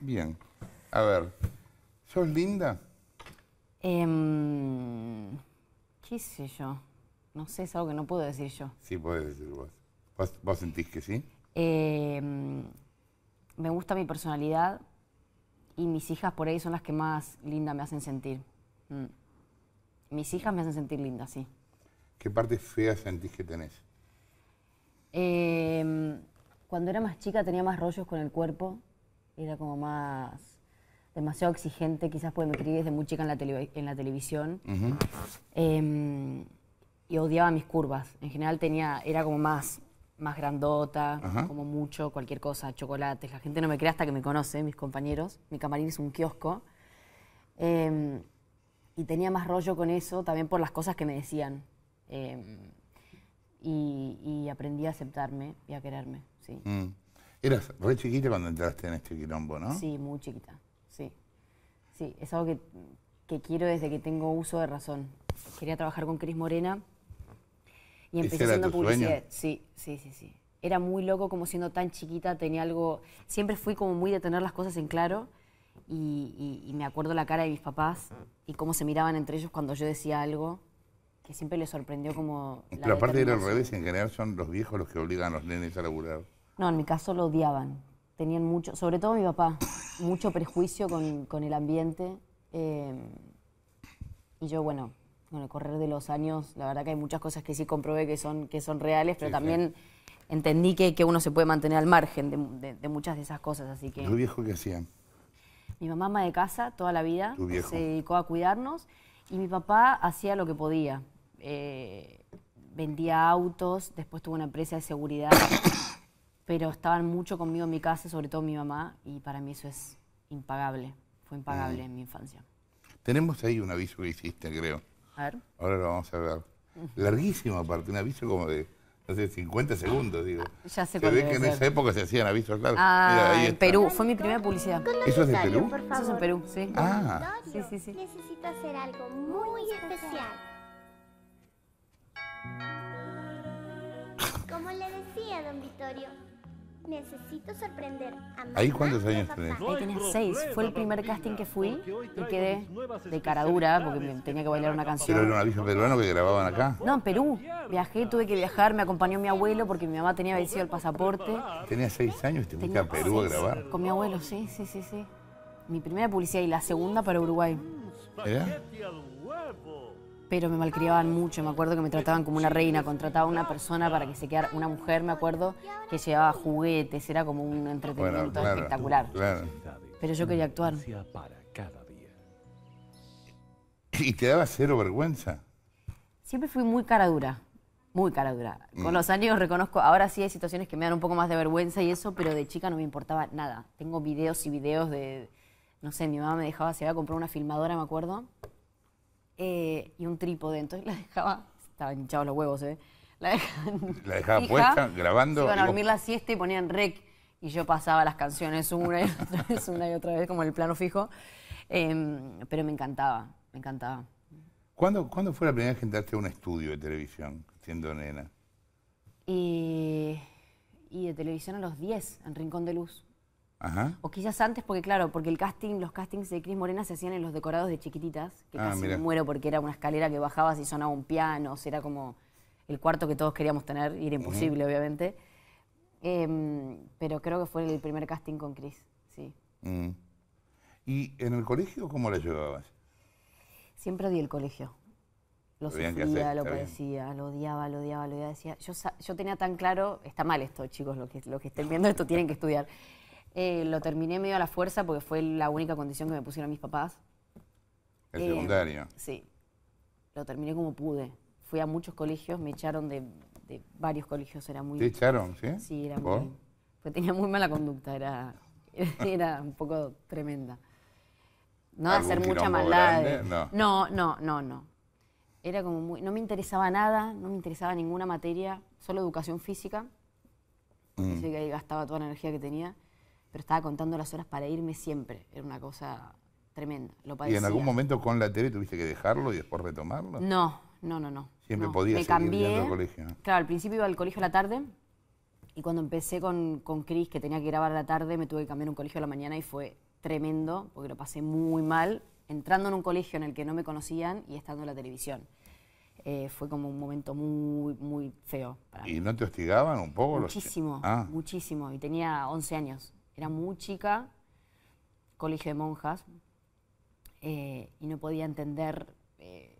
Bien. A ver, ¿sos linda? Em, ¿Qué sé yo? No sé, es algo que no puedo decir yo. Sí, puedes decir vos. ¿Vos, sentís que sí? Em, me gusta mi personalidad y mis hijas por ahí son las que más linda me hacen sentir. Mm. Mis hijas me hacen sentir linda, sí. ¿Qué parte fea sentís que tenés? Em, cuando era más chica tenía más rollos con el cuerpo era como más demasiado exigente, quizás porque me crié desde muy chica en la, en la televisión. Em, y odiaba mis curvas. En general tenía, era como más, más grandota, como mucho, cualquier cosa, chocolates. La gente no me cree hasta que me conoce, mis compañeros. Mi camarín es un kiosco. Em, y tenía más rollo con eso, también por las cosas que me decían. Em, y, aprendí a aceptarme y a quererme, sí. Mm. Eras re chiquita cuando entraste en este quilombo, ¿no? Sí, muy chiquita, sí. Sí, es algo que, quiero desde que tengo uso de razón. Quería trabajar con Cris Morena y empecé haciendo publicidad. Sí, sí, sí, sí. Era muy loco como siendo tan chiquita, tenía algo... Siempre fui como muy de tener las cosas en claro y, me acuerdo la cara de mis papás y cómo se miraban entre ellos cuando yo decía algo que siempre les sorprendió como... La Pero aparte era al revés, en general son los viejos los que obligan a los nenes a laburar. No, en mi caso lo odiaban. Tenían mucho, sobre todo mi papá, mucho prejuicio con, el ambiente. Eh, y yo, bueno, con el correr de los años, la verdad que hay muchas cosas que sí comprobé que son, que son reales, pero también entendí que, uno se puede mantener al margen de, de, muchas de esas cosas. Así que, ¿Tu viejo qué hacían? Mi mamá ama de casa toda la vida, se dedicó a cuidarnos y mi papá hacía lo que podía. Eh, vendía autos, después tuvo una empresa de seguridad pero estaban mucho conmigo en mi casa, sobre todo mi mamá, y para mí eso es impagable, fue impagable mm. en mi infancia. Tenemos ahí un aviso que hiciste, creo. A Ahora lo vamos a ver. Mm. Larguísimo aparte, un aviso como de 50 segundos, digo. Ya se ve que en esa época se hacían avisos claro. Ah, en Perú, fue mi primera publicidad. ¿Eso es de Perú? Eso es en Perú, sí. Ah. Sí, sí, sí. Necesito hacer algo muy especial. Como le decía don Vittorio, Necesito sorprender a ¿Ahí cuántos años tenés? Ahí tenía seis. Fue el primer casting que fui y quedé de caradura dura porque tenía que bailar una canción. ¿Pero era una vieja peruana que grababan acá? No, en Perú. Viajé, tuve que viajar, me acompañó mi abuelo porque mi mamá tenía vencido el pasaporte. ¿Tenías seis años y te fuiste a Perú a grabar? Con mi abuelo, sí, sí, sí, Mi primera publicidad y la segunda para Uruguay. ¿Era? pero me malcriaban mucho. Me acuerdo que me trataban como una reina, contrataba a una persona para que se quedara, una mujer, me acuerdo, que llevaba juguetes, era como un entretenimiento espectacular. Pero yo quería actuar. ¿Y te daba cero vergüenza? Siempre fui muy cara dura, muy cara dura. Mm. Con los años reconozco, ahora sí hay situaciones que me dan un poco más de vergüenza y eso, pero de chica no me importaba nada. Tengo videos y videos de, no sé, mi mamá me dejaba, se iba a comprar una filmadora, me acuerdo, eh, y un trípode. Entonces la dejaba, estaban hinchados los huevos, ¿eh? La, dejaba puesta, grabando. Se iban a dormir la siesta y ponían rec. Y yo pasaba las canciones una y otra vez, una y otra vez, como en el plano fijo. Em, pero me encantaba, me encantaba. ¿Cuándo, fue la primera vez que entraste a un estudio de televisión, siendo nena? y de televisión a los 10, en Rincón de Luz. O quizás antes, porque claro, porque el casting, los castings de Cris Morena se hacían en los decorados de chiquititas, que ah, casi me muero porque era una escalera que bajabas y sonaba un piano, o era como el cuarto que todos queríamos tener, y era imposible, obviamente. Em, pero creo que fue el primer casting con Cris, sí. Mm. ¿Y en el colegio cómo la llevabas? Siempre odié el colegio. Lo sufría, lo padecía, lo odiaba, lo odiaba, lo odiaba. Decía, yo, yo tenía tan claro, está mal esto, chicos, lo que, lo que estén viendo esto tienen que estudiar. Eh, lo terminé medio a la fuerza porque fue la única condición que me pusieron mis papás. El eh, secundario. Sí. Lo terminé como pude. Fui a muchos colegios, me echaron de, varios colegios, era muy... ¿Te echaron, sí? Sí, era tenía muy mala conducta, era, era un poco tremenda. No de hacer mucha maldad. Eh. no. no, no, no, Era como muy... No me interesaba nada, no me interesaba ninguna materia, solo educación física. Mm. que ahí gastaba toda la energía que tenía pero estaba contando las horas para irme siempre. Era una cosa tremenda. Lo ¿Y en algún momento con la tele tuviste que dejarlo y después retomarlo? No, no, no, no. Siempre podía podías colegio. Claro, al principio iba al colegio a la tarde y cuando empecé con, con Chris, que tenía que grabar a la tarde, me tuve que cambiar un colegio a la mañana y fue tremendo, porque lo pasé muy mal, entrando en un colegio en el que no me conocían y estando en la televisión. Eh, fue como un momento muy, muy feo. Para ¿Y no te hostigaban un poco? Muchísimo, ah. muchísimo. Y tenía 11 años. Era muy chica, colegio de monjas, eh, y no podía entender eh,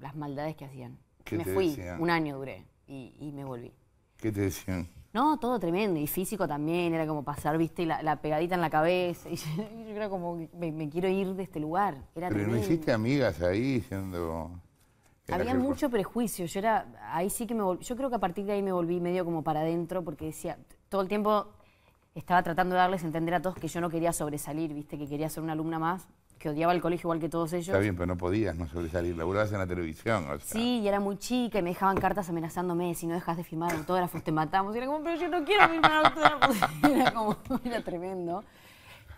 las maldades que hacían. Me fui, un año duré y, me volví. ¿Qué te decían? No, todo tremendo, y físico también, era como pasar, viste, la, pegadita en la cabeza, y yo, era como, me, quiero ir de este lugar. Era Pero no hiciste amigas ahí siendo... Había mucho prejuicio, yo era, ahí sí que me volví, yo creo que a partir de ahí me volví medio como para adentro, porque decía, todo el tiempo estaba tratando de darles a entender a todos que yo no quería sobresalir, ¿viste? Que quería ser una alumna más, que odiaba el colegio igual que todos ellos. Está bien, pero no podías no sobresalir, la laburabas en la televisión, Sí, y era muy chica y me dejaban cartas amenazándome, si no dejas de firmar autógrafos te matamos. Y era como, pero yo no quiero firmar autógrafos. Era como, era tremendo.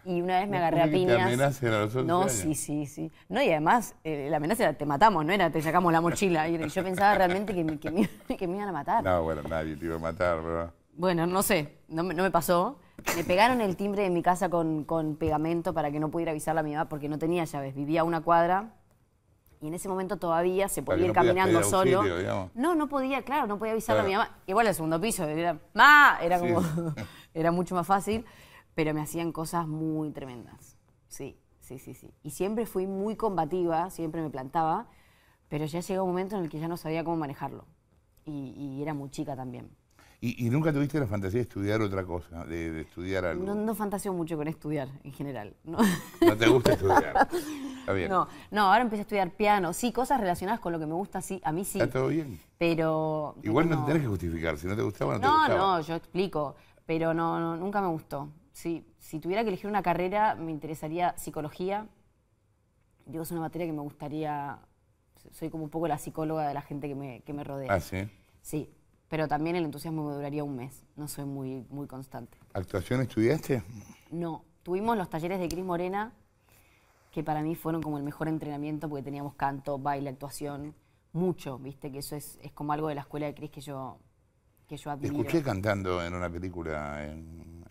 Y una vez me agarré a piñas. a los no, sí, sí, sí. No, y además, eh, la amenaza era te matamos, no era te sacamos la mochila. Y yo pensaba realmente que, me, iban a matar. No, bueno, nadie te iba a matar, ¿verdad? Bueno, no sé, no, no me pasó. Me pegaron el timbre de mi casa con, pegamento para que no pudiera avisar a mi mamá porque no tenía llaves. Vivía a una cuadra y en ese momento todavía se podía ir caminando solo. no, no podía, claro, no podía avisar a mi mamá. Igual al segundo piso, era Era como. era mucho más fácil, pero me hacían cosas muy tremendas. Sí, sí, sí, sí. Y siempre fui muy combativa, siempre me plantaba, pero ya llegó un momento en el que ya no sabía cómo manejarlo. y era muy chica también. ¿Y, nunca tuviste la fantasía de estudiar otra cosa, de, estudiar algo? No, no, fantaseo mucho con estudiar en general. No, te gusta estudiar. Está bien. No, no, ahora empecé a estudiar piano. Sí, cosas relacionadas con lo que me gusta, sí, a mí sí. Está todo bien. Pero. Igual no, te tenés que justificar, si no te gustaba, no, te gustaba. No, no, yo explico. Pero no, nunca me gustó. Sí, si tuviera que elegir una carrera, me interesaría psicología. Yo es una materia que me gustaría. Soy como un poco la psicóloga de la gente que me, que me rodea. Ah, sí. Sí, pero también el entusiasmo me duraría un mes. No soy muy, muy constante. ¿Actuación estudiaste? No. Tuvimos los talleres de Cris Morena, que para mí fueron como el mejor entrenamiento porque teníamos canto, baile, actuación, mucho, ¿viste? Que eso es, como algo de la escuela de Cris que yo, que yo Escuché cantando en una película, eh,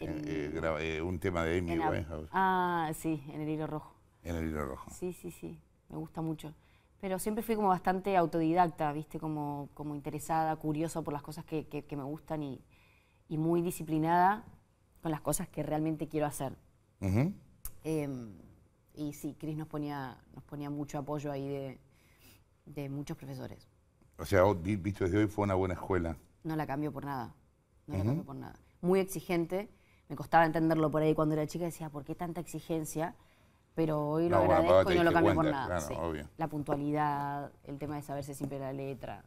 eh, eh, un tema de Amy Winehouse. Ah, sí, en El Hilo Rojo. En El Hilo Rojo. Sí, sí, sí. Me gusta mucho. Pero siempre fui como bastante autodidacta, ¿viste? Como, como interesada, curiosa por las cosas que, que, me gustan y, y, muy disciplinada con las cosas que realmente quiero hacer. Em, y sí, Cris nos ponía, nos ponía mucho apoyo ahí de, de muchos profesores. O sea, visto desde hoy fue una buena escuela. No la cambio por nada. No la cambio por nada. Muy exigente. Me costaba entenderlo por ahí cuando era chica. Decía, ¿por qué tanta exigencia? pero hoy lo agradezco y no lo cambio por nada. La puntualidad, el tema de saberse siempre la letra.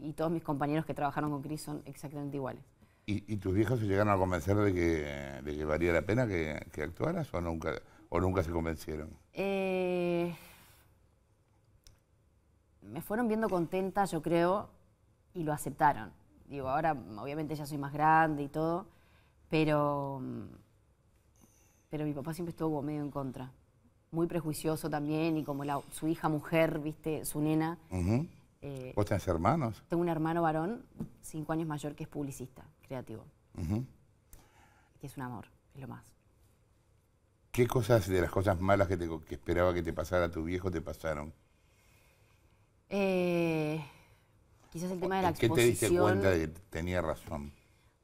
Y, todos mis compañeros que trabajaron con Cris son exactamente iguales. ¿Y, tus viejos se llegaron a convencer de que, valía la pena que, actuaras o nunca, o nunca se convencieron? Eh, me fueron viendo contenta, yo creo, y lo aceptaron. Digo, ahora obviamente ya soy más grande y todo, pero, pero mi papá siempre estuvo medio en contra muy prejuicioso también y como su hija mujer, viste, su nena. Eh, ¿Vos tenés hermanos? Tengo un hermano varón, cinco años mayor, que es publicista, creativo. Que es un amor, es lo más. ¿Qué cosas de las cosas malas que, esperaba que te pasara a tu viejo te pasaron? Eh, quizás el tema de la exposición. ¿Qué te diste cuenta de que tenía razón?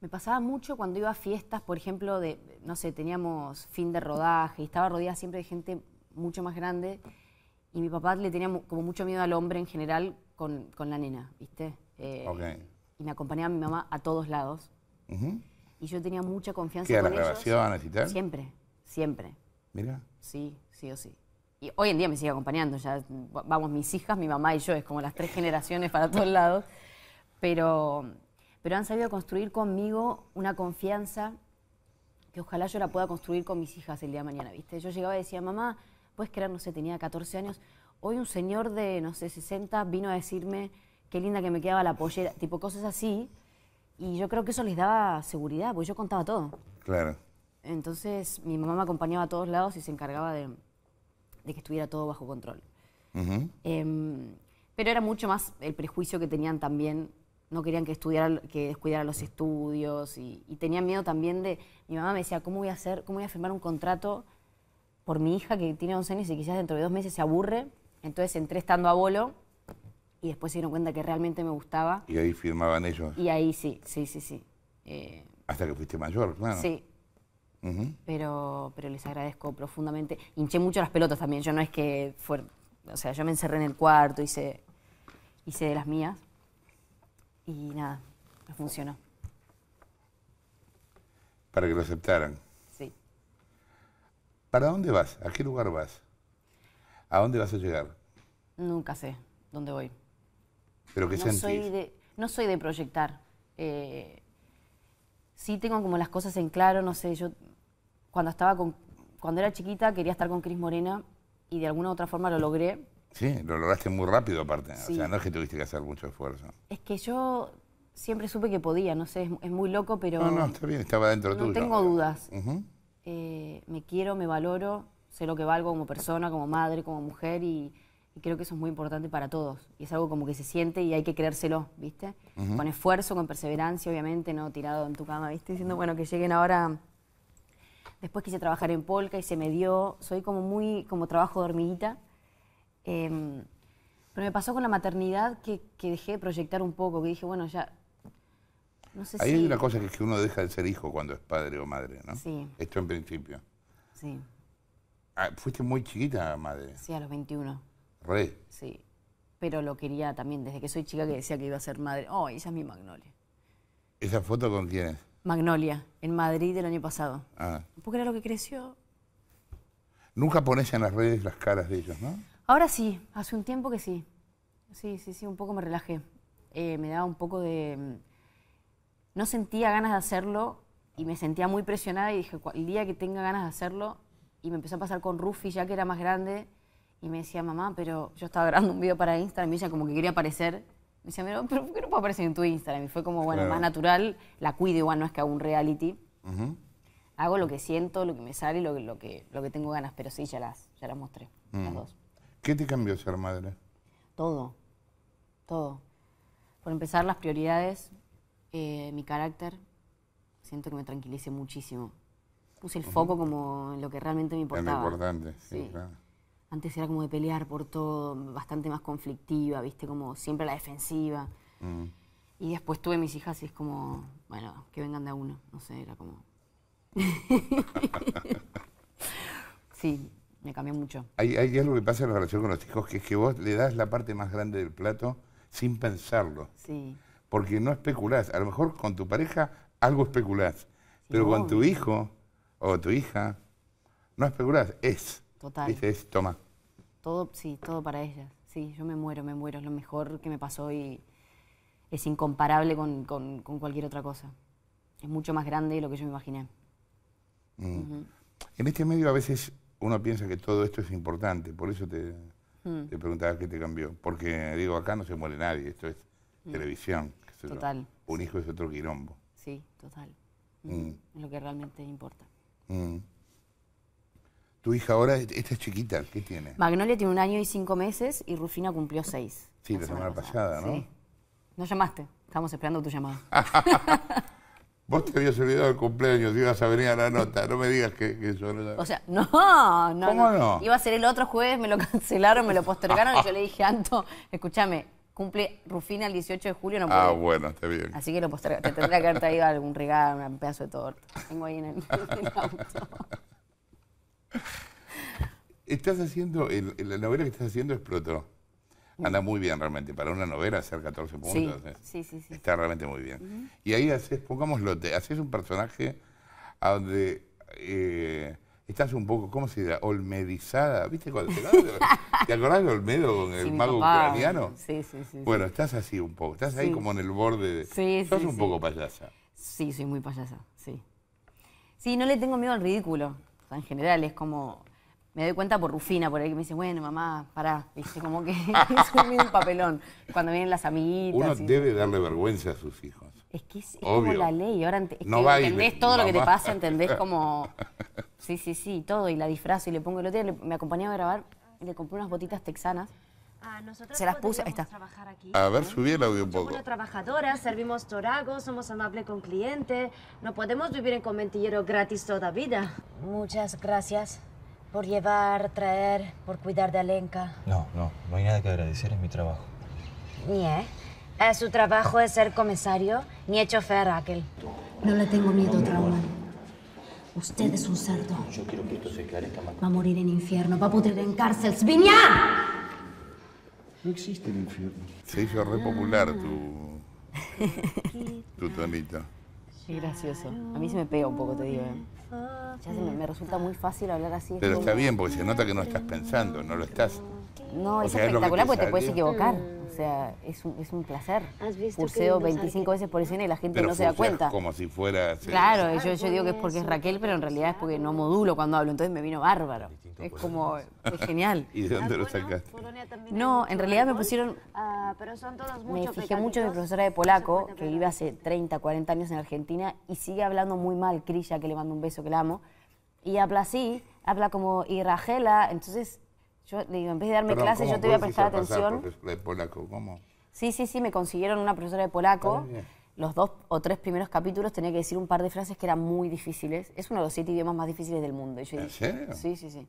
Me pasaba mucho cuando iba a fiestas, por ejemplo, de, no sé, teníamos fin de rodaje y estaba rodeada siempre de gente mucho más grande y mi papá le tenía como mucho miedo al hombre en general con, con la nena, ¿viste? Eh, y me acompañaba mi mamá a todos lados. Y yo tenía mucha confianza ¿Qué, con las y tal? Siempre, siempre. ¿Mira? Sí, sí o sí. Y hoy en día me sigue acompañando, ya vamos mis hijas, mi mamá y yo, es como las tres generaciones para todos lados. Pero, pero han sabido construir conmigo una confianza que ojalá yo la pueda construir con mis hijas el día de mañana, ¿viste? Yo llegaba y decía, mamá, puedes creer, no sé, tenía 14 años. Hoy un señor de, no sé, 60 vino a decirme qué linda que me quedaba la pollera, tipo cosas así. Y yo creo que eso les daba seguridad, porque yo contaba todo. Claro. Entonces mi mamá me acompañaba a todos lados y se encargaba de, que estuviera todo bajo control. Em, pero era mucho más el prejuicio que tenían también. No querían que estudiara, que descuidara los estudios y, y tenían miedo también de. Mi mamá me decía, ¿cómo voy a hacer, cómo voy a firmar un contrato por mi hija que tiene 11 años y quizás dentro de dos meses se aburre. Entonces entré estando a bolo y después se dieron cuenta que realmente me gustaba. Y ahí firmaban ellos. Y ahí sí, sí, sí, sí. Eh, Hasta que fuiste mayor, claro. Sí. pero, pero les agradezco profundamente. Hinché mucho las pelotas también. Yo no es que fue, o sea, yo me encerré en el cuarto, hice, hice de las mías y nada, no funcionó. Para que lo aceptaran. ¿Para dónde vas? ¿A qué lugar vas? ¿A dónde vas a llegar? Nunca sé dónde voy. ¿Pero qué no Soy de, no soy de proyectar. Eh, sí tengo como las cosas en claro, no sé, yo cuando estaba con, cuando era chiquita quería estar con Cris Morena y de alguna u otra forma lo logré. Sí, lo lograste muy rápido aparte, o sea, no es que tuviste que hacer mucho esfuerzo. Es que yo siempre supe que podía, no sé, es, muy loco, pero... No, no, está bien, estaba dentro tuyo. No tengo dudas. Eh, me quiero, me valoro, sé lo que valgo como persona, como madre, como mujer y, creo que eso es muy importante para todos. Y es algo como que se siente y hay que creérselo, ¿viste? Con esfuerzo, con perseverancia, obviamente, no tirado en tu cama, ¿viste? Diciendo, bueno, que lleguen ahora... Después quise trabajar en polka y se me dio, soy como muy, como trabajo dormidita. Em, pero me pasó con la maternidad que, dejé de proyectar un poco, que dije, bueno, ya hay una cosa que es que uno deja de ser hijo cuando es padre o madre, ¿no? Sí. Esto en principio. Sí. Ah, fuiste muy chiquita, madre. Sí, a los 21. Re. Sí. Pero lo quería también desde que soy chica que decía que iba a ser madre. Oh, esa es mi Magnolia. ¿Esa foto con quién Magnolia, en Madrid del año pasado. Ah. Porque era lo que creció. Nunca pones en las redes las caras de ellos, ¿no? Ahora sí, hace un tiempo que sí. Sí, sí, sí, un poco me relajé. Eh, me daba un poco de no sentía ganas de hacerlo y me sentía muy presionada y dije, el día que tenga ganas de hacerlo, y me empezó a pasar con Rufi ya que era más grande, y me decía, mamá, pero yo estaba grabando un video para Instagram y ella como que quería aparecer. Me decía, pero ¿por qué no puedo aparecer en tu Instagram? Y fue como, bueno, más natural, la cuido igual, no es que haga un reality. Hago lo que siento, lo que me sale y lo, lo, que, lo que tengo ganas, pero sí, ya las, ya las mostré, las mm. dos. ¿Qué te cambió ser madre? Todo, todo. Por empezar, las prioridades, eh, mi carácter, siento que me tranquilice muchísimo. Puse el foco como en lo que realmente me importaba. Es importante, sí, Antes era como de pelear por todo, bastante más conflictiva, viste, como siempre la defensiva. Mm. Y después tuve mis hijas y es como, bueno, que vengan de a uno. No sé, era como... sí, me cambió mucho. Hay, hay, algo que pasa en la relación con los chicos, que es que vos le das la parte más grande del plato sin pensarlo. Sí porque no especulás. A lo mejor con tu pareja algo especulás, pero con tu hijo o tu hija no especulás, es. Total. Dice Es, toma. Todo, sí, todo para ella. Sí, yo me muero, me muero. Es lo mejor que me pasó y es incomparable con, cualquier otra cosa. Es mucho más grande de lo que yo me imaginé. Mm. En este medio a veces uno piensa que todo esto es importante, por eso te, mm. preguntaba qué te cambió. Porque digo, acá no se muere nadie, esto es mm. televisión. Total. Un hijo es otro quirombo Sí, total. Mm. Mm, es lo que realmente importa. Mm. Tu hija ahora, esta es chiquita, ¿qué tiene? Magnolia tiene un año y cinco meses y Rufina cumplió seis. Sí, la, semana, pasada, ¿no? No llamaste, estamos esperando tu llamada. Vos te habías olvidado el cumpleaños, ibas a venir a la nota, no me digas que, yo no O sea, no, no. no? no? Iba a ser el otro jueves, me lo cancelaron, me lo postergaron y yo le dije, Anto, escúchame, Cumple Rufina el 18 de julio. No puedo. ah, bueno, está bien. Así que lo Te tendría que haber traído algún regalo, un pedazo de torta. Tengo ahí en el, auto. Estás haciendo, la novela que estás haciendo explotó. Anda muy bien realmente. Para una novela hacer 14 puntos. Eh, sí, sí, sí, Está realmente muy bien. Y ahí haces, pongámoslo, haces un personaje a donde eh, estás un poco, ¿cómo se dice? Olmedizada. ¿Viste cuando te acordás de Olmedo con el mago ucraniano? Sí, sí, sí. Bueno, estás así un poco, estás ahí como en el borde. De... Sí, estás un poco payasa. Sí, soy muy payasa, sí. Sí, no le tengo miedo al ridículo. O sea, en general es como. Me doy cuenta por Rufina, por ahí que me dice, bueno, mamá, pará, dice como que es un papelón. Cuando vienen las amiguitas. Uno debe darle vergüenza a sus hijos. Es que es, como la ley. Ahora entendés todo lo que te pasa, entendés como Sí, sí, sí, todo. Y la disfrazo y le pongo el otro Me acompañaba a grabar y le compré unas botitas texanas. Ah, se las puse, ahí está. a ver, subí el audio un poco. Somos trabajadora. servimos toragos, somos amables con clientes. No podemos vivir en conventillero gratis toda vida. Muchas gracias por llevar, traer, por cuidar de Alenka. No, no, no hay nada que agradecer, es mi trabajo. Ni, ¿eh? eh su trabajo es ser comisario, ni es chofer, Raquel. No le tengo miedo, trauma. Usted es un cerdo. Yo quiero que esto se esclarezca más. Va a morir en infierno, va a pudrir en cárcel, ¡Viñá! No existe el infierno. Se hizo re popular ah. tu. tu tonita. Qué gracioso. A mí se me pega un poco, te digo. Eh. Ya se me, me, resulta muy fácil hablar así. Pero está bien, porque se nota que no estás pensando, no lo estás no, es espectacular porque te puedes equivocar. Mm. O sea, es un, es un placer. Curseo 25 veces por escena y la gente no se da cuenta. Como si fuera. Claro, yo, digo que es porque es Raquel, pero en realidad es porque no modulo cuando hablo, entonces me vino bárbaro. Es como, es genial. ¿Y de dónde lo sacaste? No, en realidad me pusieron. Ah, pero son me fijé mucho en mi profesora de polaco, que vive hace 30, 40 años en Argentina y sigue hablando muy mal, crilla que le mando un beso, que la amo. Y habla así, habla como y Rajela, entonces yo le digo, en vez de darme clases, yo te voy a prestar atención. De polaco, ¿cómo? Sí, sí, sí, me consiguieron una profesora de polaco. los dos o tres primeros capítulos tenía que decir un par de frases que eran muy difíciles. Es uno de los siete idiomas más difíciles del mundo. yo ¿En dije, serio? Sí, sí, sí.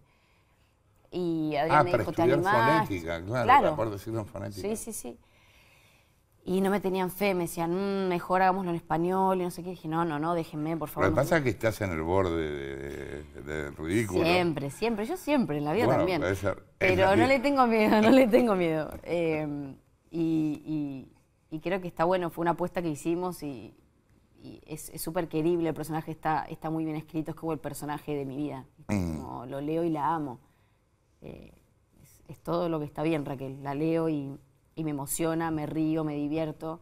Y ah, Adrián me dijo, ¿te animás? fonética, claro, claro. para decirlo en fonética. Sí, sí, sí y no me tenían fe, me decían, mmm, mejor hagámoslo en español y no sé qué. dije, no, no, no, déjenme, por favor. Lo que pasa es que estás en el borde del ridículo. Siempre, siempre, yo siempre, en la vida también. Pero no le tengo miedo, no le tengo miedo. Em, y, creo que está bueno, fue una apuesta que hicimos y, es súper querible, el personaje está, está muy bien escrito, es como el personaje de mi vida. Mm. lo leo y la amo. Eh, es todo lo que está bien, Raquel, la leo y y me emociona, me río, me divierto.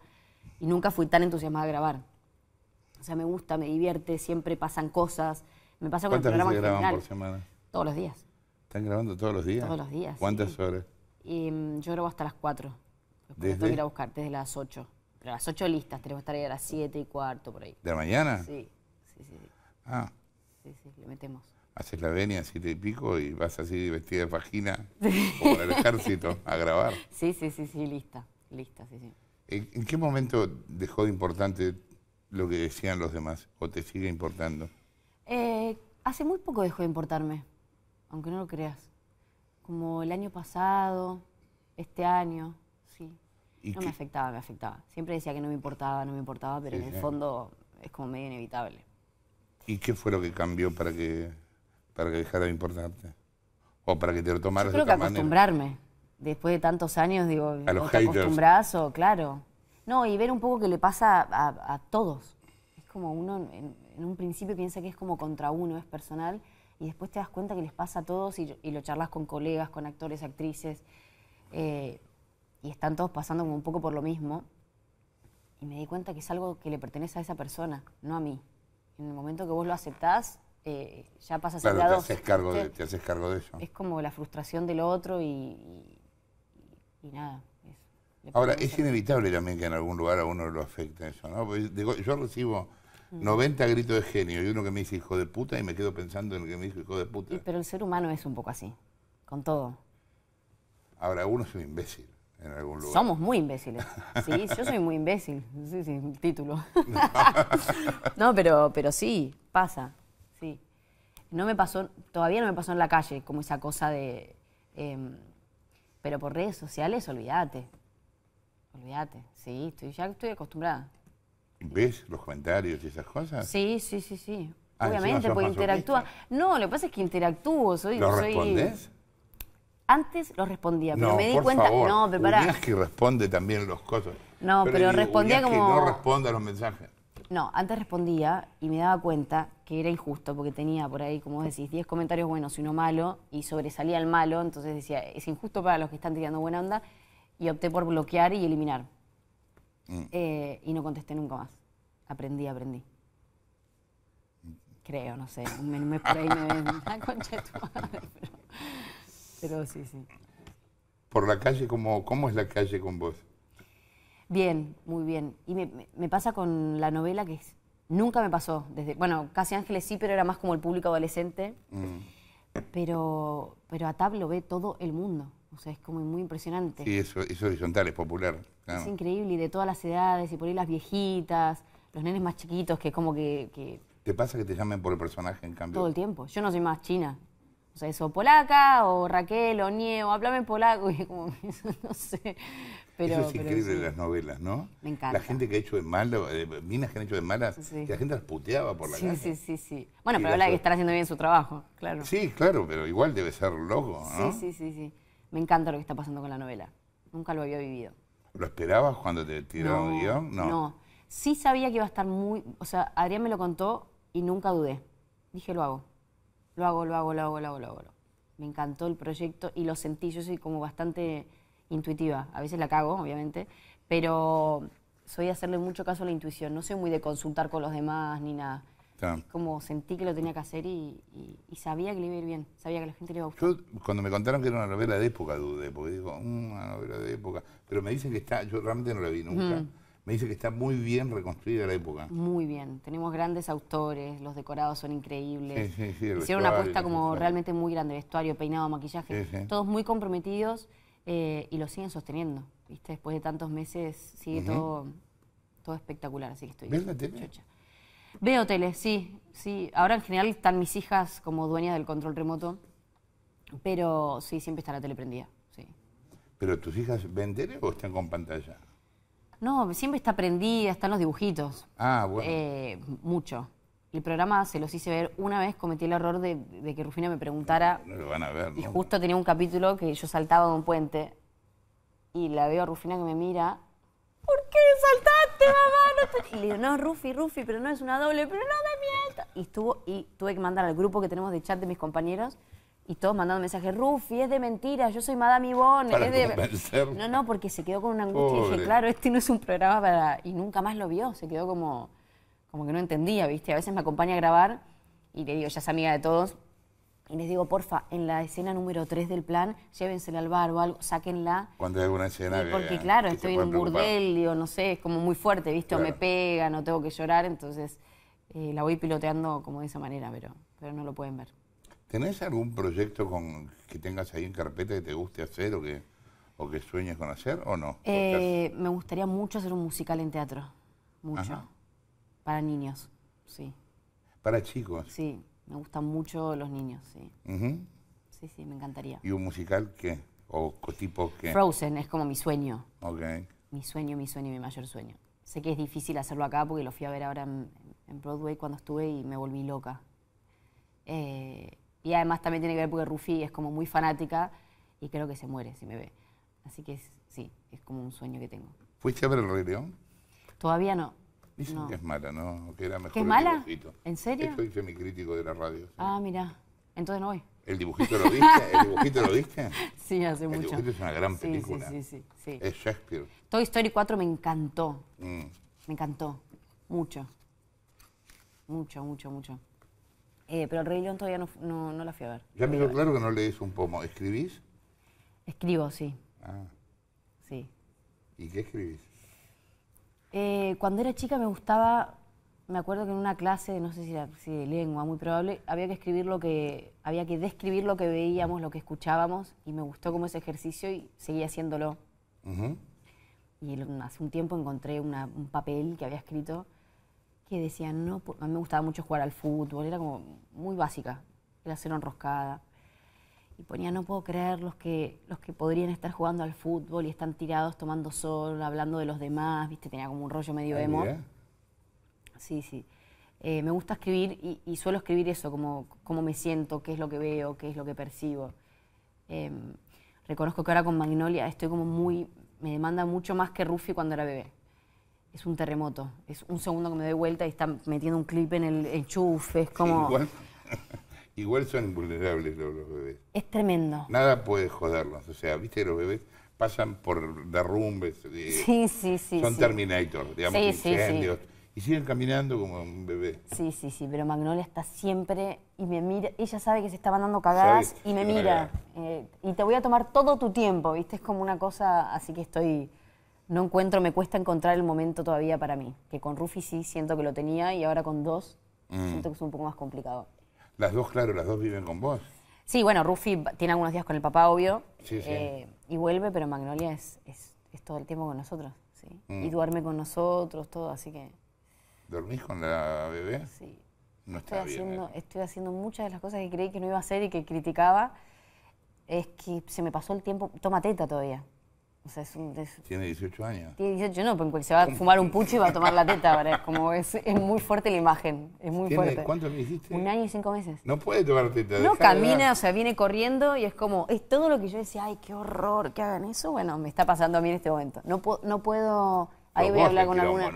Y nunca fui tan entusiasmada a grabar. O sea, me gusta, me divierte, siempre pasan cosas. Me pasa con graban por semana? Todos los días. ¿Están grabando todos los días? Todos los días. ¿Cuántas horas? Y, mm, yo grabo hasta las 4. Después tengo que ir a buscar desde las 8. Pero a las 8 listas, tenemos que estar ahí a las 7 y cuarto por ahí. ¿De la mañana? Sí, sí, sí. sí. Ah. Sí, sí, le metemos haces la venia siete y pico y vas así vestida de vagina por el ejército a grabar. Sí, sí, sí, sí, lista, lista, sí, sí. ¿En, qué momento dejó de importante lo que decían los demás o te sigue importando? Eh, hace muy poco dejó de importarme, aunque no lo creas. Como el año pasado, este año, sí. no me afectaba, me afectaba. Siempre decía que no me importaba, no me importaba, pero en el fondo es como medio inevitable. ¿Y qué fue lo que cambió para que para que dejara de importarte? ¿O para que te lo tomaras Yo creo que acostumbrarme. Después de tantos años, digo, a los claro. No, y ver un poco que le pasa a, todos. Es como uno, en, un principio piensa que es como contra uno, es personal, y después te das cuenta que les pasa a todos y, lo charlas con colegas, con actores, actrices, eh, y están todos pasando como un poco por lo mismo. Y me di cuenta que es algo que le pertenece a esa persona, no a mí. En el momento que vos lo aceptás, ya pasas claro, Te haces, cargo de, te haces cargo de eso. Es como la frustración del otro y, y, nada. Ahora, es inevitable también que en algún lugar a uno lo afecte eso, ¿no? yo recibo 90 mm. gritos de genio y uno que me dice hijo de puta y me quedo pensando en el que me dijo hijo de puta. pero el ser humano es un poco así, con todo. Ahora, uno es un imbécil en algún lugar. Somos muy imbéciles. Sí, yo soy muy imbécil. Sí, sí, título. no, pero, pero sí, pasa no me pasó, todavía no me pasó en la calle, como esa cosa de... Em, pero por redes sociales, olvídate. Olvídate, sí, estoy, ya estoy acostumbrada. ¿Ves los comentarios y esas cosas? Sí, sí, sí, sí. Ah, Obviamente, porque interactúa. No, lo que pasa es que interactúo, soy... ¿Lo respondes? Antes lo respondía, pero me di cuenta... Favor, no, pero pará. que responde también los cosas. No, pero, respondía como... no responda a los mensajes. No, antes respondía y me daba cuenta que era injusto porque tenía por ahí, como decís, 10 comentarios buenos y uno malo y sobresalía el malo, entonces decía, es injusto para los que están tirando buena onda y opté por bloquear y eliminar. Mm. Eh, y no contesté nunca más. Aprendí, aprendí. Creo, no sé, un menú por ahí me ven, la concha pero, sí, sí. ¿Por la calle, cómo, cómo es la calle con vos? Bien, muy bien. Y me, pasa con la novela que es, nunca me pasó. Desde, bueno, Casi Ángeles sí, pero era más como el público adolescente. Mm. Pero, pero a Tab lo ve todo el mundo. O sea, es como muy impresionante. Sí, eso es horizontal, es popular. Es increíble, y de todas las edades, y por ahí las viejitas, los nenes más chiquitos, que como que, que, ¿Te pasa que te llamen por el personaje en cambio? Todo el tiempo. Yo no soy más china. O sea, eso, polaca, o Raquel, o Nieo, háblame en polaco, y como, no sé. Eso es increíble de las novelas, ¿no? Me encanta. La gente que ha hecho de malas, eh, minas que han hecho de malas, la gente las puteaba por la sí, Sí, sí, sí. Bueno, pero habla de que están haciendo bien su trabajo, claro. Sí, claro, pero igual debe ser loco, ¿no? Sí, sí, sí, sí. Me encanta lo que está pasando con la novela. Nunca lo había vivido. ¿Lo esperabas cuando te tiraron un guión? No. No. Sí sabía que iba a estar muy... O sea, Adrián me lo contó y nunca dudé. Dije, lo hago. Lo hago, lo hago, lo hago, lo hago, lo hago. Me encantó el proyecto y lo sentí. Yo soy como bastante intuitiva. A veces la cago, obviamente, pero soy de hacerle mucho caso a la intuición. No soy muy de consultar con los demás ni nada. como sentí que lo tenía que hacer y, sabía que le iba a ir bien, sabía que la gente le iba a gustar. Yo, cuando me contaron que era una novela de época, dudé, porque digo, mm, una novela de época. Pero me dicen que está, yo realmente no la vi nunca. Mm. Me dicen que está muy bien reconstruida la época. Muy bien. Tenemos grandes autores, los decorados son increíbles. Hicieron una apuesta como realmente muy grande, vestuario, peinado, maquillaje. Todos muy comprometidos eh, y lo siguen sosteniendo. ¿viste? Después de tantos meses sigue todo, todo espectacular, así que estoy la tele? Veo tele, sí, sí. Ahora en general están mis hijas como dueñas del control remoto, pero sí, siempre está la tele prendida, sí. ¿Pero tus hijas ven tele o están con pantalla? No, siempre está prendida, están los dibujitos. Ah, bueno. Eh, mucho el programa se los hice ver una vez, cometí el error de, que Rufina me preguntara. No lo van a ver, ¿no? Y justo tenía un capítulo que yo saltaba de un puente y la veo a Rufina que me mira. ¿Por qué saltaste, mamá? Y le digo, no, Rufi, Rufi, pero no es una doble, pero no me mientas. Y, estuvo, y tuve que mandar al grupo que tenemos de chat de mis compañeros y todos mandando mensajes, Rufi, es de mentiras, yo soy Madame Ivonne. es de... No, no, porque se quedó con una angustia y dije, claro, este no es un programa para... Y nunca más lo vio, se quedó como como que no entendía, ¿viste? A veces me acompaña a grabar y le digo, ya es amiga de todos, y les digo, porfa, en la escena número 3 del plan, llévensela al bar o algo, sáquenla. Cuando hay alguna escena. porque, claro, estoy en un burdel, no sé, es como muy fuerte, ¿viste? O me pega, no tengo que llorar, entonces eh, la voy piloteando como de esa manera, pero, pero no lo pueden ver. ¿Tenés algún proyecto con, que tengas ahí en carpeta que te guste hacer o que, o que sueñes con hacer o no? Eh, me gustaría mucho hacer un musical en teatro. Mucho. Para niños, sí. Para chicos. Sí, me gustan mucho los niños, sí. Sí, sí, me encantaría. ¿Y un musical qué? ¿O tipo qué? Frozen es como mi sueño. Ok. Mi sueño, mi sueño, mi mayor sueño. Sé que es difícil hacerlo acá porque lo fui a ver ahora en, Broadway cuando estuve y me volví loca. Eh, y además también tiene que ver porque Rufi es como muy fanática y creo que se muere si me ve. Así que sí, es como un sueño que tengo. ¿Fuiste a ver el Rey León? Todavía no que es mala, ¿no? Que era mejor el Dibujito. ¿En serio? Estoy semicrítico crítico de la radio. Ah, mira. Entonces no voy. ¿El dibujito lo viste? ¿El dibujito lo viste? Sí, hace mucho. El dibujito es una gran película. Sí, sí, sí, Es Shakespeare. Toy Story 4 me encantó. Mm. Me encantó. Mucho. Mucho, mucho, mucho. Eh, pero el Rey León todavía no, no, no, la fui a ver. Ya me quedó claro que no lees un pomo. ¿Escribís? Escribo, sí. Ah. Sí. ¿Y qué escribís? Eh, cuando era chica me gustaba, me acuerdo que en una clase, no sé si era de lengua, muy probable, había que escribir lo que, había que describir lo que veíamos, lo que escuchábamos, y me gustó como ese ejercicio y seguí haciéndolo. Y hace un tiempo encontré un papel que había escrito que decía, no, a mí me gustaba mucho jugar al fútbol, era como muy básica, era ser enroscada y ponía, no puedo creer los que, los que podrían estar jugando al fútbol y están tirados tomando sol, hablando de los demás, ¿viste? Tenía como un rollo medio de emo. Sí, sí. Eh, me gusta escribir y, suelo escribir eso, como cómo me siento, qué es lo que veo, qué es lo que percibo. Em, reconozco que ahora con Magnolia estoy como muy, me demanda mucho más que Rufi cuando era bebé. Es un terremoto, es un segundo que me doy vuelta y está metiendo un clip en el enchufe, es como igual son invulnerables los, bebés. Es tremendo. Nada puede joderlos. O sea, viste, los bebés pasan por derrumbes. Eh, sí, sí, sí. Son Terminator, digamos, incendios. y siguen caminando como un bebé. Sí, sí, sí, pero Magnolia está siempre y me mira, ella sabe que se está mandando cagadas y me mira. Eh, y te voy a tomar todo tu tiempo, ¿viste? Es como una cosa, así que estoy, no encuentro, me cuesta encontrar el momento todavía para mí, que con Rufi sí siento que lo tenía y ahora con dos mm. siento que es un poco más complicado. Las dos, claro, las dos viven con vos. Sí, bueno, Rufi tiene algunos días con el papá, obvio, eh, y vuelve, pero Magnolia es, todo el tiempo con nosotros, ¿sí? Mm. Y duerme con nosotros, todo, así que... ¿Dormís con la bebé? Sí. No estoy, haciendo, eh. estoy haciendo muchas de las cosas que creí que no iba a hacer y que criticaba. Es que se me pasó el tiempo, toma teta todavía tiene 18 años. Tiene 18, no, porque se va a fumar un pucho y va a tomar la teta. Es, como es, es, muy fuerte la imagen. Es muy fuerte. ¿Cuánto le hiciste? Un año y cinco meses. No puede tomar teta. No, camina, o sea, viene corriendo y es como. Es todo lo que yo decía, ay, qué horror que hagan eso. Bueno, me está pasando a mí en este momento. No, puedo, no puedo. Ahí voy a hablar con alguna.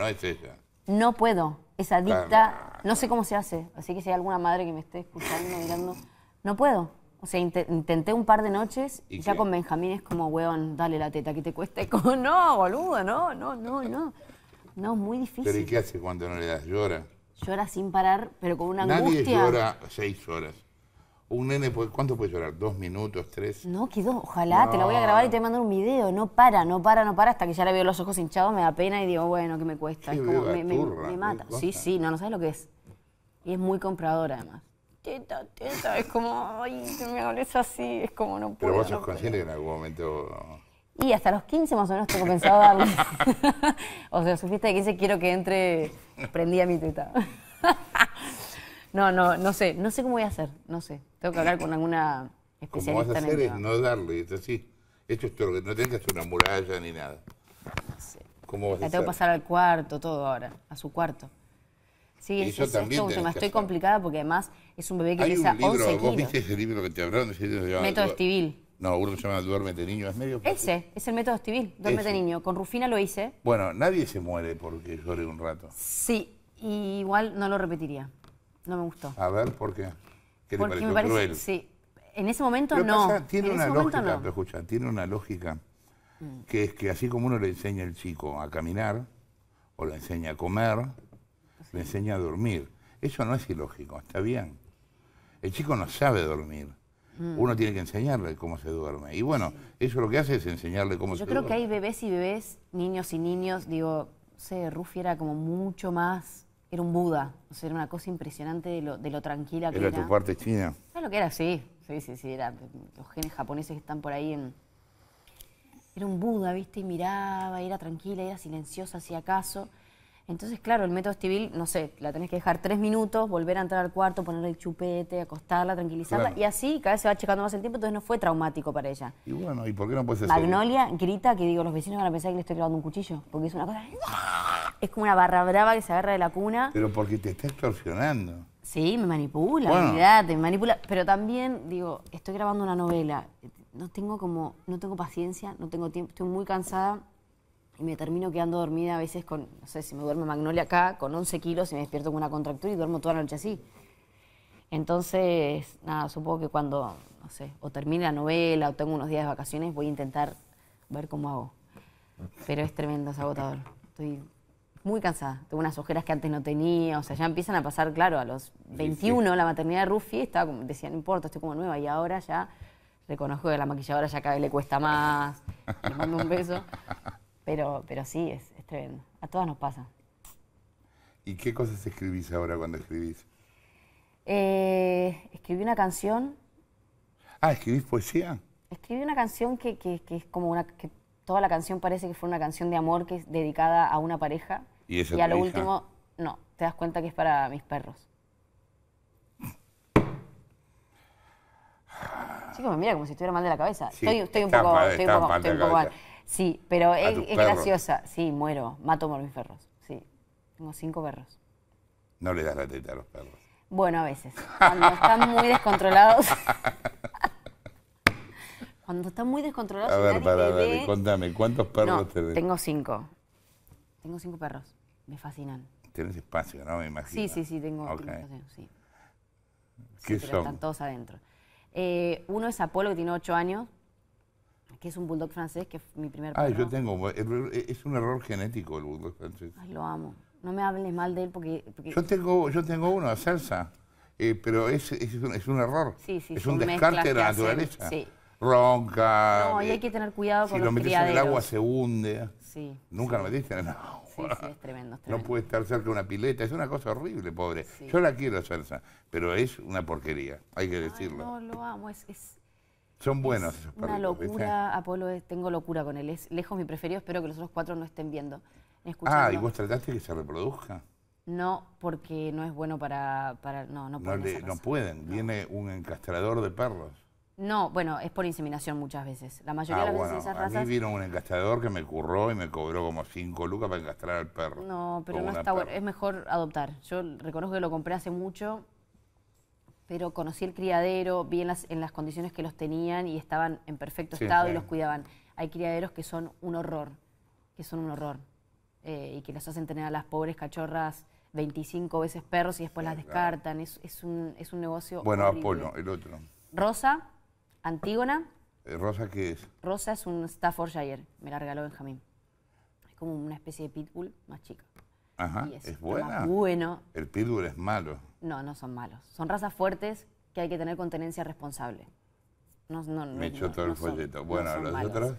No es puedo. Es adicta. No sé cómo se hace. Así que si hay alguna madre que me esté escuchando, mirando, no puedo. O sea, intenté un par de noches y, ya con Benjamín es como, weón, dale la teta, que te cueste. como, no, boludo, no, no, no, no. No, es muy difícil. ¿Pero y qué hace cuando no le das? ¿Llora? Llora sin parar, pero con una angustia. Nadie llora seis horas. Un nene, ¿cuánto puede llorar? ¿Dos minutos? ¿Tres? No, que dos. Ojalá, te lo voy a grabar y te mando un video. No para, no para, no para, hasta que ya le veo los ojos hinchados, me da pena y digo, bueno, que me cuesta. Es como, me, mata. Sí, sí, no, no sabes lo que es. Y es muy comprador además teta, teta. Es como, ay, que me hables así. Es como, no puedo. Pero vos sos consciente que en algún momento... Y hasta los 15 más o menos tengo pensado darle. o sea, su que de quiero que entre prendí a mi teta. no, no, no sé. No sé cómo voy a hacer. No sé. Tengo que hablar con alguna especialista. que vas a hacer es no darle. Es así. Esto es todo. No que hacer una muralla ni nada. No sé. ¿Cómo vas La a tengo que pasar al cuarto, todo ahora. A su cuarto. Sí, eso es, también es, estoy complicada porque además es un bebé que Hay pesa un libro, ¿Vos viste ese libro que te hablaron? de... Método Estivil. No, uno se llama Duérmete Niño, es medio... Ese, es el método estivil, Duérmete de Niño. Con Rufina lo hice. Bueno, nadie se muere porque llore un rato. Sí, igual no lo repetiría. No me gustó. A ver, ¿por qué? ¿Qué porque me parece, cruel? Sí, en ese momento no. Pasa, tiene una lógica, Pero escucha, tiene una lógica mm. que es que así como uno le enseña al chico a caminar, o le enseña a comer, le enseña a dormir. Eso no es ilógico, está bien. El chico no sabe dormir. Mm. Uno tiene que enseñarle cómo se duerme. Y bueno, eso lo que hace es enseñarle cómo se duerme. Yo creo que hay bebés y bebés, niños y niños. Digo, sé, Rufi era como mucho más. Era un Buda. O sea, era una cosa impresionante de lo, tranquila que era. ¿Era tu parte china? lo que era, sí. Sí, sí, sí. Era los genes japoneses que están por ahí en. Era un Buda, ¿viste? Y miraba, era tranquila, era silenciosa, hacía caso. Entonces, claro, el método civil, no sé, la tenés que dejar tres minutos, volver a entrar al cuarto, ponerle el chupete, acostarla, tranquilizarla. Y así cada vez se va checando más el tiempo, entonces no fue traumático para ella. Y bueno, ¿y por qué no puedes eso? Magnolia grita que digo, los vecinos van a pensar que le estoy grabando un cuchillo, porque es una cosa. Es como una barra brava que se agarra de la cuna. Pero porque te está extorsionando. Sí, me manipula, me manipula. Pero también, digo, estoy grabando una novela. No tengo como, no tengo paciencia, no tengo tiempo, estoy muy cansada y me termino quedando dormida a veces con, no sé, si me duerme Magnolia acá, con 11 kilos y me despierto con una contractura y duermo toda la noche así. Entonces, nada, supongo que cuando, no sé, o termine la novela o tengo unos días de vacaciones, voy a intentar ver cómo hago. Pero es tremendo, es agotador. Estoy muy cansada. Tengo unas ojeras que antes no tenía, o sea, ya empiezan a pasar, claro, a los 21, la maternidad de Rufi, estaba como, decía, no importa, estoy como nueva, y ahora ya reconozco que la maquilladora ya cada vez le cuesta más, le mando un beso. Pero, pero sí, es, tremendo. A todas nos pasa. ¿Y qué cosas escribís ahora cuando escribís? Eh, escribí una canción. Ah, ¿escribís poesía? Escribí una canción que, que, es como una... Que toda la canción parece que fue una canción de amor que es dedicada a una pareja. Y, a lo último, no, te das cuenta que es para mis perros. que ah. me mira como si estuviera mal de la cabeza. estoy, un poco, estoy, un poco, Sí, pero es, graciosa. Sí, muero. Mato por mis perros. Sí. Tengo cinco perros. No le das la teta a los perros. Bueno, a veces. Cuando están muy descontrolados. cuando están muy descontrolados. A ver, para, a ver, contame, ¿cuántos perros no, Tengo cinco. Tengo cinco perros. Me fascinan. Tienes espacio, ¿no? Me imagino. Sí, sí, sí, tengo, okay. sí. ¿Qué son? están todos adentro. Eh, uno es Apolo, que tiene ocho años que es un bulldog francés, que es mi primer perro. Ah, yo tengo. Es un error genético el bulldog francés. Ay, lo amo. No me hables mal de él porque... Yo, tengo, yo tengo uno, a Salsa, eh, pero es, es, un, es, un, error. Sí, sí, es un descarte de la naturaleza. Sí. Ronca. No, y eh, hay que tener cuidado con si los Si lo metes en el agua se hunde. Sí. Nunca lo metiste en el agua. Sí, sí, es tremendo, No puede estar cerca de una pileta. Es una cosa horrible, pobre. Yo la quiero, Salsa, pero es una porquería, hay que decirlo. no, lo amo. es, es son buenos. Es una locura, Apolo, es, tengo locura con él. Es lejos mi preferido, espero que los otros cuatro no estén viendo. Ah, ¿y vos trataste que se reproduzca? No, porque no es bueno para... no, no pueden. No, pueden. Viene un encastrador de perros. No, bueno, es por inseminación muchas veces. La mayoría ah, de las veces esas razas... a mí vino un encastrador que me curró y me cobró como 5 lucas para encastrar al perro. No, pero no está bueno. Es mejor adoptar. Yo reconozco que lo compré hace mucho pero conocí el criadero, vi en las, condiciones que los tenían y estaban en perfecto estado y los cuidaban. Hay criaderos que son un horror, que son un horror, eh, y que las hacen tener a las pobres cachorras 25 veces perros y después las descartan. Es, es, un, negocio Bueno, Apolo, el otro. Rosa, Antígona. Eh, ¿Rosa qué es? Rosa es un Staffordshire, me la regaló Benjamín. Es como una especie de pitbull más chica. Ajá, es, buena. bueno. El pitbull es malo. No, no son malos. Son razas fuertes que hay que tener con tenencia responsable. No, no, Me no, todo el folleto. bueno, ¿las malos.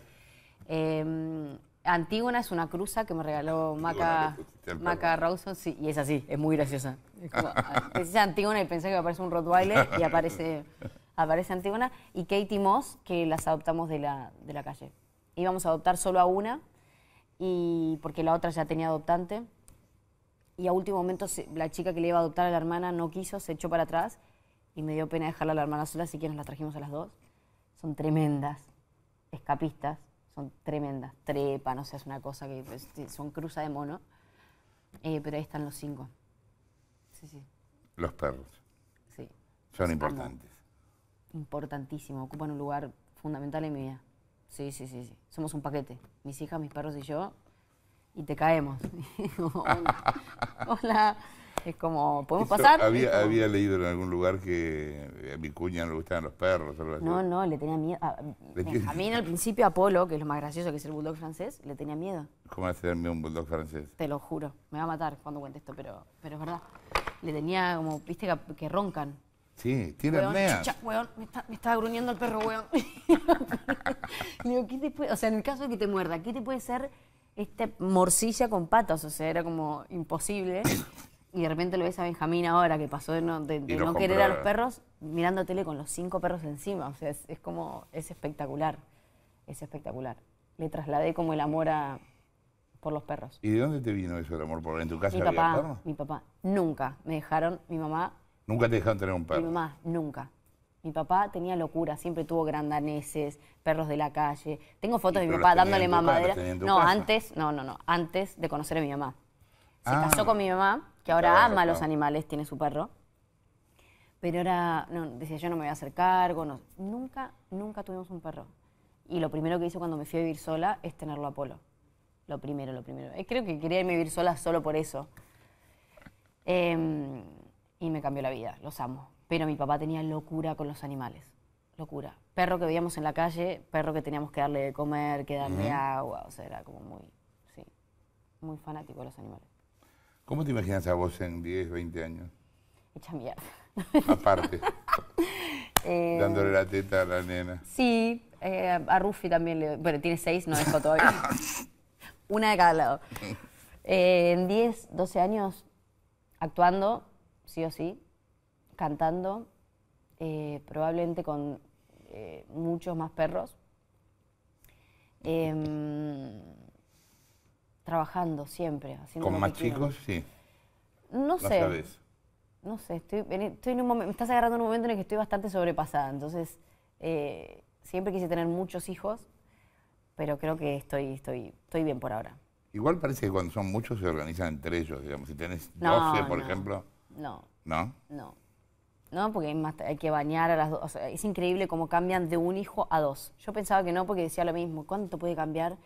Em, Antígona es una cruza que me regaló Maca, Maca Rawson, y es así, es muy graciosa. Es como, ah, Antígona y pensé que aparece un Rottweiler y aparece, aparece Antígona. Y Katie Moss, que las adoptamos de la, de la calle. Íbamos a adoptar solo a una, y porque la otra ya tenía adoptante y a último momento la chica que le iba a adoptar a la hermana no quiso, se echó para atrás y me dio pena dejarla a la hermana sola, así que nos la trajimos a las dos. Son tremendas, escapistas, son tremendas, trepan, o sea, es una cosa que pues, son cruza de mono. Eh, pero ahí están los cinco. Sí, sí. Los perros. Sí. Son importantes. Importantísimo, ocupan un lugar fundamental en mi vida. Sí, sí, sí, sí. Somos un paquete. Mis hijas, mis perros y yo y te caemos. hola, Es como, ¿podemos pasar? Había, leído en algún lugar que eh, a mi cuña no le gustaban los perros. No, no, le tenía miedo. Ah, a, en al principio, Apolo, que es lo más gracioso, que es el bulldog francés, le tenía miedo. ¿Cómo hace un bulldog francés? Te lo juro, me va a matar cuando cuente esto, pero, pero es verdad. Le tenía como, viste que, roncan. Sí, tiene armea. me, estaba gruñendo el perro, weón. digo, ¿qué te puede, o sea, en el caso de que te muerda, ¿qué te puede ser este morcilla con patas, o sea, era como imposible. y de repente lo ves a Benjamín ahora, que pasó de no, querer a los perros, mirando tele con los cinco perros encima. O sea, es, como, es espectacular, es espectacular. Le trasladé como el amor a, por los perros. ¿Y de dónde te vino eso, el amor por ¿En tu casa mi papá, Mi papá, nunca me dejaron, mi mamá... ¿Nunca te dejaron tener un perro? Mi mamá, nunca. Mi papá tenía locura, siempre tuvo grandaneses, perros de la calle. Tengo fotos de mi papá dándole mamadera. No, antes, no, no, no, antes de conocer a mi mamá. Se ah. casó con mi mamá, que ahora ama a los animales, tiene su perro. Pero era, no, decía, yo no me voy a hacer cargo. No. Nunca, nunca tuvimos un perro. Y lo primero que hizo cuando me fui a vivir sola es tenerlo a Polo. Lo primero, lo primero. Eh, creo que quería a vivir sola solo por eso. Em, y me cambió la vida, los amo. Pero mi papá tenía locura con los animales. Locura. Perro que veíamos en la calle, perro que teníamos que darle de comer, que darle agua. O sea, era como muy, sí, muy fanático de los animales. ¿Cómo te imaginas a vos en 10, 20 años? Echa mierda. Aparte. Eh, dándole la teta a la nena. Sí, eh, a Rufi también le. Bueno, tiene seis, no dejó todavía. Una de cada lado. Eh, en 10, 12 años actuando, sí o sí cantando, eh, probablemente con eh, muchos más perros, em, trabajando siempre. Haciendo ¿Con más chicos? Sí. No sé. No sé, estoy, me estás agarrando un momento en el que estoy bastante sobrepasada, entonces eh, siempre quise tener muchos hijos, pero creo que estoy, estoy, estoy bien por ahora. Igual parece que cuando son muchos se organizan entre ellos, digamos. Si tenés 12, por ejemplo. No. ¿No? No. ¿no? Porque hay que bañar a las dos. es increíble cómo cambian de un hijo a dos. Yo pensaba que no porque decía lo mismo. ¿Cuánto puede cambiar?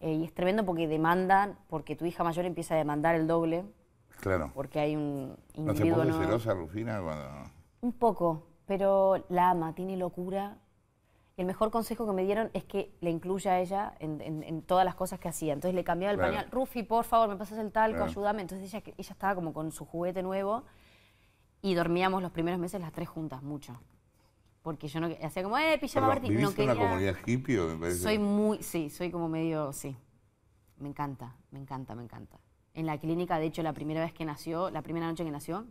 Eh, y es tremendo porque demandan, porque tu hija mayor empieza a demandar el doble. Claro. Porque hay un ¿No se celosa Rufina Un poco, pero la ama, tiene locura. el mejor consejo que me dieron es que le incluya a ella en, todas las cosas que hacía. Entonces le cambiaba el pañal. Rufi, por favor, me pasas el talco, ayúdame. Entonces ella, ella estaba como con su juguete nuevo y dormíamos los primeros meses las tres juntas, mucho. Porque yo no hacía como, eh, pijama Martín. en una comunidad hippie o me parece? Soy muy, sí, soy como medio, sí. Me encanta, me encanta, me encanta. En la clínica, de hecho, la primera vez que nació, la primera noche que nació,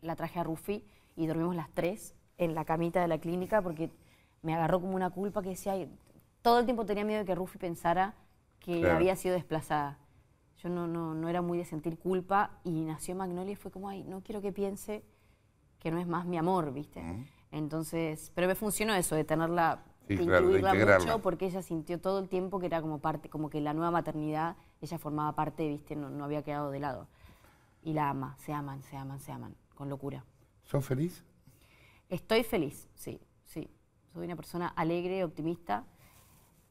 la traje a Rufi y dormimos las tres en la camita de la clínica porque me agarró como una culpa que decía, todo el tiempo tenía miedo de que Rufi pensara que había sido desplazada yo no, era muy de sentir culpa y nació Magnolia y fue como, ay, no quiero que piense que no es más mi amor, ¿viste? Entonces, pero me funcionó eso, de tenerla, de mucho, porque ella sintió todo el tiempo que era como parte, como que la nueva maternidad, ella formaba parte, ¿viste? No, había quedado de lado. Y la ama, se aman, se aman, se aman, con locura. son feliz? Estoy feliz, sí, sí. Soy una persona alegre, optimista,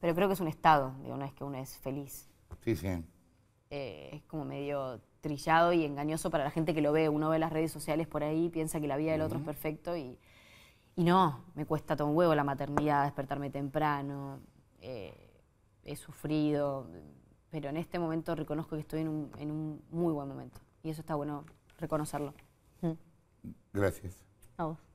pero creo que es un estado, de una es que uno es feliz. Sí, sí. Eh, es como medio trillado y engañoso para la gente que lo ve. Uno ve las redes sociales por ahí, piensa que la vida del otro es perfecto y, no, me cuesta todo un huevo la maternidad, despertarme temprano, eh, he sufrido, pero en este momento reconozco que estoy en un, muy buen momento y eso está bueno reconocerlo. Mm. Gracias. A vos.